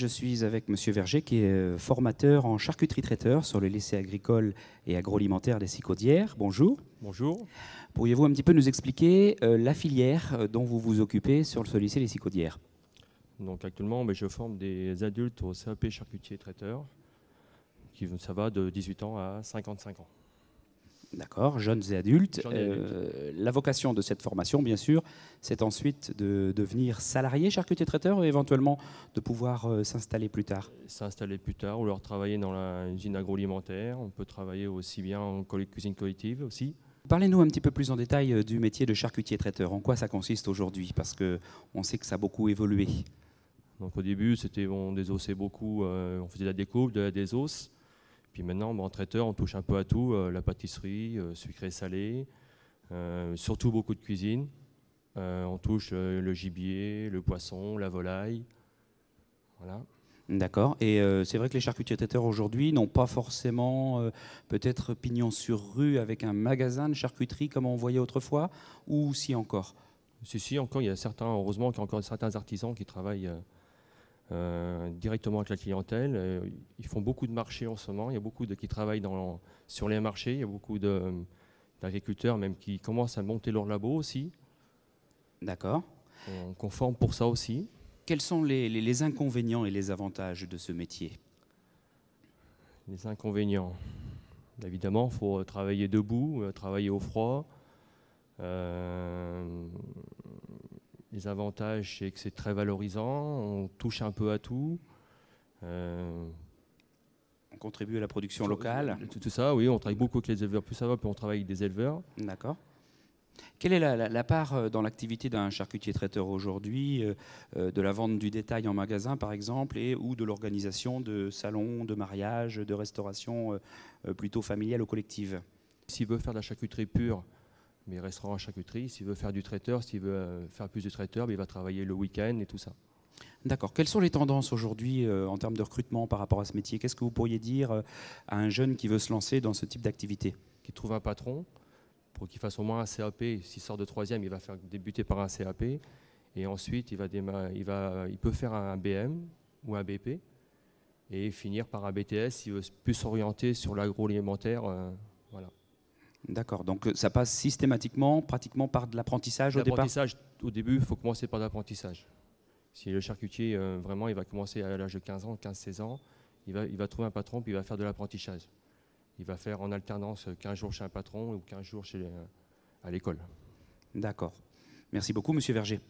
Je suis avec Monsieur Verger, qui est euh, formateur en charcuterie traiteur sur le lycée agricole et agroalimentaire des Cicodières. Bonjour. Bonjour. Pourriez-vous un petit peu nous expliquer euh, la filière euh, dont vous vous occupez sur le lycée des Cicodières Donc actuellement, ben, je forme des adultes au CAP charcutier traiteur, qui ça va de 18 ans à 55 ans. D'accord, jeunes et adultes. Euh, la vocation de cette formation, bien sûr, c'est ensuite de devenir salarié charcutier-traiteur et éventuellement de pouvoir euh, s'installer plus tard. S'installer plus tard ou alors travailler dans l'usine agroalimentaire. On peut travailler aussi bien en cuisine collective aussi. Parlez-nous un petit peu plus en détail euh, du métier de charcutier-traiteur. En quoi ça consiste aujourd'hui Parce qu'on sait que ça a beaucoup évolué. Donc au début, c'était on beaucoup, on faisait la découpe, de la désosse. Puis maintenant, en traiteur, on touche un peu à tout, euh, la pâtisserie, euh, sucré-salé, euh, surtout beaucoup de cuisine. on touche le gibier, le poisson, la volaille. Voilà. D'accord. Et c'est vrai que les charcutiers traiteurs aujourd'hui n'ont pas forcément peut-être pignon sur rue avec un magasin de charcuterie comme on voyait autrefois, ou si encore Si, si, encore, il y a certains, heureusement qu'il y a encore certains artisans qui travaillent. Euh, directement avec la clientèle. Euh, ils font beaucoup de marchés en ce moment. Il y a beaucoup de qui travaillent dans, sur les marchés. Il y a beaucoup d'agriculteurs même qui commencent à monter leur labo aussi. D'accord. On, conforme pour ça aussi. Quels sont les, inconvénients et les avantages de ce métier Les inconvénients. Évidemment, il faut travailler debout, euh, travailler au froid. Les avantages, c'est que c'est très valorisant, on touche un peu à tout. Euh, on contribue à la production locale. Tout, ça, oui, on travaille beaucoup avec les éleveurs. Plus ça va, plus on travaille avec des éleveurs. D'accord. Quelle est la, part euh, dans l'activité d'un charcutier traiteur aujourd'hui, euh, de la vente du détail en magasin par exemple, et ou de l'organisation de salons, de mariages, de restauration plutôt familiale ou collective S'il veut faire de la charcuterie pure, mais il restera en charcuterie. S'il veut faire du traiteur, s'il veut euh, faire plus de traiteur, ben, il va travailler le week-end et tout ça. D'accord. Quelles sont les tendances aujourd'hui euh, en termes de recrutement par rapport à ce métier Qu'est-ce que vous pourriez dire euh, à un jeune qui veut se lancer dans ce type d'activité Qui trouve un patron pour qu'il fasse au moins un CAP. S'il sort de troisième, il va faire débuter par un CAP. Et ensuite, il, va il, peut faire un BM ou un BP et finir par un BTS s'il veut plus s'orienter sur l'agroalimentaire. voilà. D'accord, donc euh, ça passe systématiquement, pratiquement par de l'apprentissage au départ L'apprentissage, au début, il faut commencer par l'apprentissage. Si le charcutier, euh, vraiment, il va commencer à l'âge de 15 ans, 15-16 ans, il va, il va trouver un patron, puis il va faire de l'apprentissage. Il va faire en alternance 15 euh, jours chez un patron ou 15 jours chez, à l'école. D'accord. Merci beaucoup, Monsieur Verger.